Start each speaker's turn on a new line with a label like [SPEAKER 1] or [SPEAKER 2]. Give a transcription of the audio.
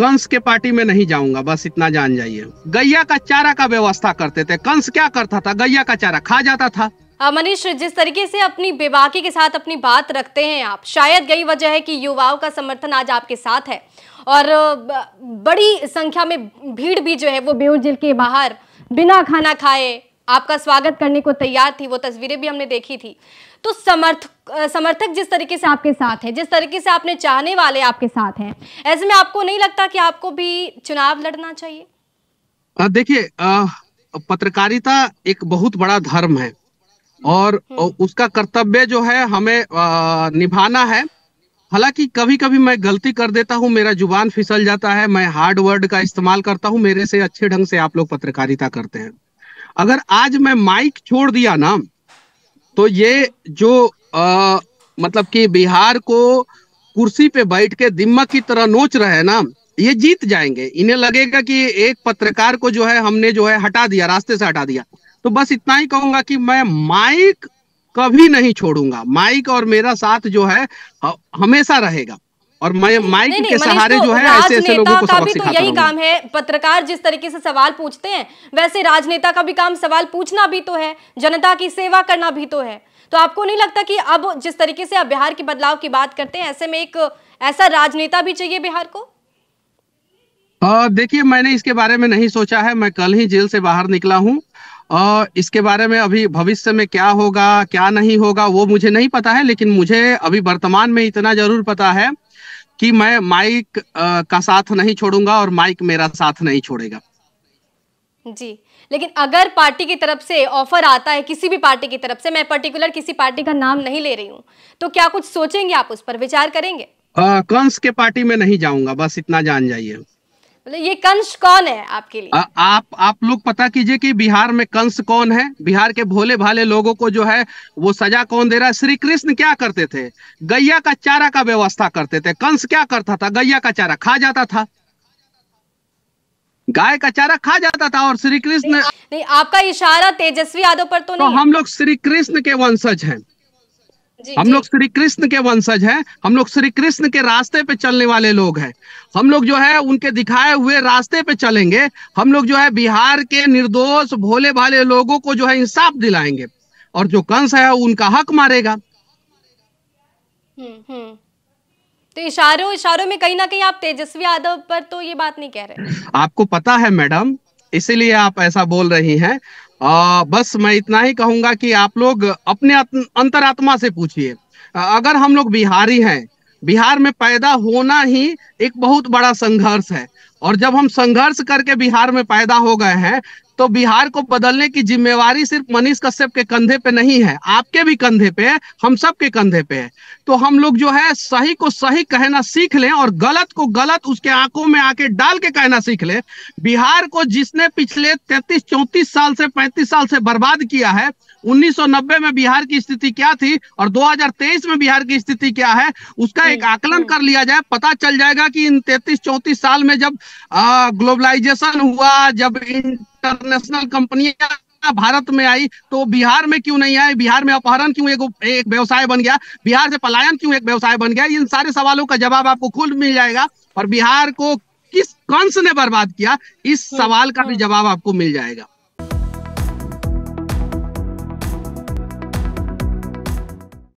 [SPEAKER 1] कंस के पार्टी में नहीं जाऊंगा बस इतना जान जाइए गैया का चारा का व्यवस्था करते थे कंस क्या करता था गैया का चारा खा जाता था
[SPEAKER 2] हाँ, मनीष जिस तरीके से अपनी बेबाकी के साथ अपनी बात रखते हैं आप शायद यही वजह है कि युवाओं का समर्थन आज आपके साथ है और बड़ी संख्या में भीड़ भी जो है वो बेउर जिल के बाहर बिना खाना खाए आपका स्वागत करने को तैयार थी वो तस्वीरें भी हमने देखी थी तो समर्थ समर्थक जिस तरीके से आपके साथ हैं जिस तरीके से आपने चाहने वाले आपके साथ हैं ऐसे में आपको नहीं लगता कि आपको भी चुनाव लड़ना चाहिए
[SPEAKER 1] देखिए पत्रकारिता एक बहुत बड़ा धर्म है और हम्म। उसका कर्तव्य जो है हमें निभाना है हालांकि कभी कभी मैं गलती कर देता हूँ मेरा जुबान फिसल जाता है मैं हार्ड वर्ड का इस्तेमाल करता हूँ मेरे से अच्छे ढंग से आप लोग पत्रकारिता करते हैं अगर आज मैं माइक छोड़ दिया ना तो ये जो आ, मतलब कि बिहार को कुर्सी पे बैठ के दिमक की तरह नोच रहे हैं ना ये जीत जाएंगे इन्हें लगेगा कि एक पत्रकार को जो है हमने जो है हटा दिया रास्ते से हटा दिया तो बस इतना ही कहूंगा कि मैं माइक कभी नहीं छोड़ूंगा माइक और मेरा साथ जो है हमेशा रहेगा और मैं माइक के सहारे तो जो है ऐसे ऐसे लोगों को सबक तो सिखाता तो यही काम
[SPEAKER 2] है पत्रकार जिस तरीके से सवाल पूछते हैं वैसे राजनेता का भी काम सवाल पूछना भी तो है जनता की सेवा करना भी तो है तो आपको नहीं लगता कि अब जिस तरीके से आप बिहार के बदलाव की बात करते हैं ऐसे में एक ऐसा राजनेता भी चाहिए बिहार को
[SPEAKER 1] देखिए मैंने इसके बारे में नहीं सोचा है मैं कल ही जेल से बाहर निकला हूँ और इसके बारे में अभी भविष्य में क्या होगा क्या नहीं होगा वो मुझे नहीं पता है लेकिन मुझे अभी वर्तमान में इतना जरूर पता है कि मैं माइक का साथ नहीं छोड़ूंगा और माइक मेरा साथ नहीं छोड़ेगा
[SPEAKER 2] जी लेकिन अगर पार्टी की तरफ से ऑफर आता है किसी भी पार्टी की तरफ से मैं पर्टिकुलर किसी पार्टी का नाम नहीं ले रही हूँ तो क्या कुछ सोचेंगे आप उस पर विचार करेंगे
[SPEAKER 1] आ, कंस के पार्टी में नहीं जाऊंगा बस इतना जान जाइए
[SPEAKER 2] मतलब ये कंस कौन है आपके लिए
[SPEAKER 1] आ, आप आप लोग पता कीजिए कि बिहार में कंस कौन है बिहार के भोले भाले लोगों को जो है वो सजा कौन दे रहा है श्री कृष्ण क्या करते थे गैया का चारा का व्यवस्था करते थे कंस क्या करता था गैया का चारा खा जाता था गाय का चारा खा जाता था और श्री कृष्ण नहीं, नहीं आपका इशारा तेजस्वी यादव पर तो, तो नहीं तो हम लोग श्री कृष्ण के वंशज हैं हम लोग श्री कृष्ण के वंशज हैं हम लोग श्री कृष्ण के रास्ते पे चलने वाले लोग हैं हम लोग जो है उनके दिखाए हुए रास्ते पे चलेंगे हम लोग जो है बिहार के निर्दोष भोले भाले लोगों को जो है इंसाफ दिलाएंगे और जो कंस है उनका हक मारेगा हम्म,
[SPEAKER 2] हम्म। तो इशारों इशारों में कहीं ना कहीं आप तेजस्वी यादव पर तो ये बात नहीं कह रहे
[SPEAKER 1] आपको पता है मैडम इसीलिए आप ऐसा बोल रही हैं आ, बस मैं इतना ही कहूंगा कि आप लोग अपने अंतरात्मा से पूछिए अगर हम लोग बिहारी हैं बिहार में पैदा होना ही एक बहुत बड़ा संघर्ष है और जब हम संघर्ष करके बिहार में पैदा हो गए हैं तो बिहार को बदलने की जिम्मेवारी सिर्फ मनीष कश्यप के कंधे पे नहीं है आपके भी कंधे पे है हम सब के कंधे पे है तो हम लोग जो है सही को सही कहना सीख लें और गलत को गलत उसके आंखों में आके डाल के कहना सीख लें बिहार को जिसने पिछले तैतीस 34 साल से पैंतीस साल से बर्बाद किया है 1990 में बिहार की स्थिति क्या थी और 2023 में बिहार की स्थिति क्या है उसका एक आकलन कर लिया जाए पता चल जाएगा कि इन तैतीस चौतीस साल में जब ग्लोबलाइजेशन हुआ जब इंटरनेशनल कंपनियां भारत में आई तो बिहार में क्यों नहीं आई बिहार में अपहरण क्यों एक एक व्यवसाय बन गया बिहार से पलायन क्यों एक व्यवसाय बन गया इन सारे सवालों का जवाब आपको खुद मिल जाएगा और बिहार को किस कंस ने बर्बाद किया इस हाँ। सवाल का भी जवाब आपको मिल जाएगा